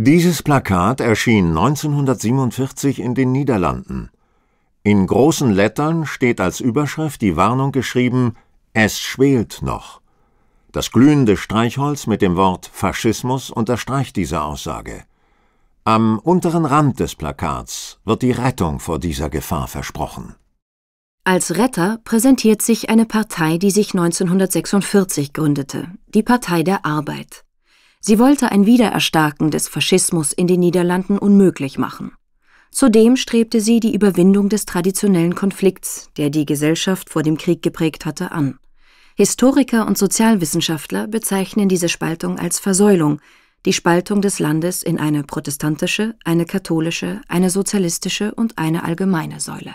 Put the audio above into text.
Dieses Plakat erschien 1947 in den Niederlanden. In großen Lettern steht als Überschrift die Warnung geschrieben: Es schwelt noch. Das glühende Streichholz mit dem Wort Faschismus unterstreicht diese Aussage. Am unteren Rand des Plakats wird die Rettung vor dieser Gefahr versprochen. Als Retter präsentiert sich eine Partei, die sich 1946 gründete, die Partei der Arbeit. Sie wollte ein Wiedererstarken des Faschismus in den Niederlanden unmöglich machen. Zudem strebte sie die Überwindung des traditionellen Konflikts, der die Gesellschaft vor dem Krieg geprägt hatte, an. Historiker und Sozialwissenschaftler bezeichnen diese Spaltung als Versäulung, die Spaltung des Landes in eine protestantische, eine katholische, eine sozialistische und eine allgemeine Säule.